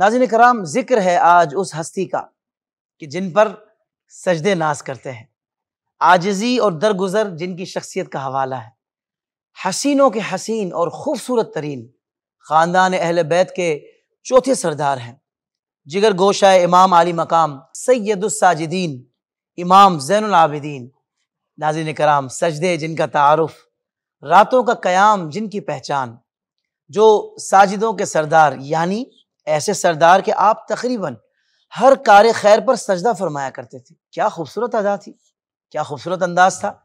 नाजिन कराम जिक्र है आज उस हस्ती का कि जिन पर सजदे नाज करते हैं आजजी और दरगुजर जिनकी शख्सियत का हवाला है हसीनों के हसीन और खूबसूरत तरीन ख़ानदान अहल बैत के चौथे सरदार हैं जिगर गोशा इमाम आली मकाम सैदुलसाजिदीन इमाम जैनआबिदीन नाजिन कराम सजदे जिनका तारफ़ रातों का क़याम जिनकी पहचान जो साजिदों के सरदार यानी ऐसे सरदार के आप तकरीबन हर कार खैर पर सजदा फरमाया करते थे क्या खूबसूरत अदा थी क्या खूबसूरत अंदाज था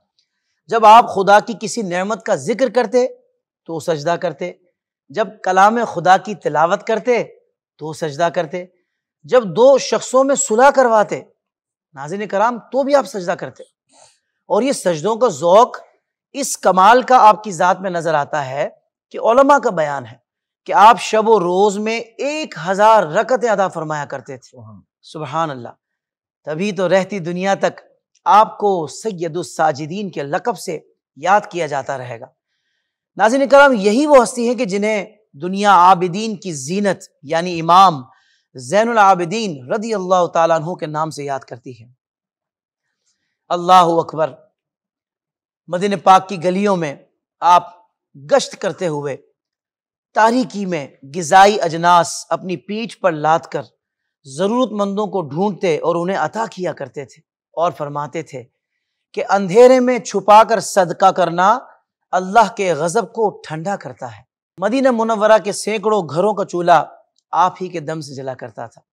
जब आप खुदा की किसी नेमत का जिक्र करते तो वो सजदा करते जब कलाम खुदा की तिलावत करते तो वो सजदा करते जब दो शख्सों में सुलह करवाते नाजिन कराम तो भी आप सजदा करते और ये सजदों का ओक़ इस कमाल का आपकी ज़ात में नज़र आता है कि का बयान है कि आप शब व रोज में एक हजार रकत अदा फरमाया करते थे सुबहान अल्लाह तभी तो रहती दुनिया तक आपको सैदुलसाजिदीन के लकब से याद किया जाता रहेगा नाजिन कराम यही वो हस्ती है कि जिन्हें दुनिया आबिदीन की जीनत यानी इमाम जैनआबिदीन रदी अल्लाह तु के नाम से याद करती है अल्लाह अकबर मदीन पाक की गलियों में आप गश्त करते हुए तारीकी में गज़ाई अजनास अपनी पीठ पर लाद कर ज़रूरतमंदों को ढूंढते और उन्हें अता किया करते थे और फरमाते थे कि अंधेरे में छुपा कर सदका करना अल्लाह के गज़ब को ठंडा करता है मदीना मुनवरा के सैकड़ों घरों का चूल्हा आप ही के दम से जला करता था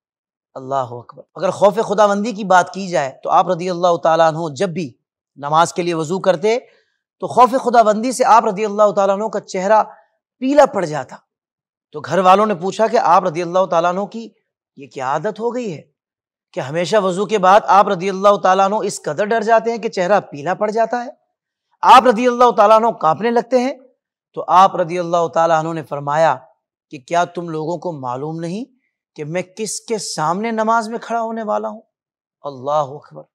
अल्लाह अकबर अगर खौफ खुदाबंदी की बात की जाए तो आप रदी अल्लाह तु जब भी नमाज के लिए वजू करते तो खौफ खुदाबंदी से आप रदी अल्लाह तु का चेहरा पीला पड़ जाता तो घर वालों ने पूछा कि आप रضي الله تعالىٰનો કી યે ક્યા આદત હો ગઈ હૈ કે હંમેશા વુઝુ કે બાદ આપ રضي الله تعالىٰનો ઇસ કદર ડર જાતે હે કે ચહેરા પીલા પડ જાતા હે આપ રضي الله تعالىٰનો કાફને લગતે હે તો આપ રضي الله تعالىٰનોને ફરમાયા કે ક્યા તુમ લોકો કો માલુમ નહીં કે મેં કિસ કે સામને નમાઝ મેં ખڑا હોને વાલા હું અલ્લાહ અખબર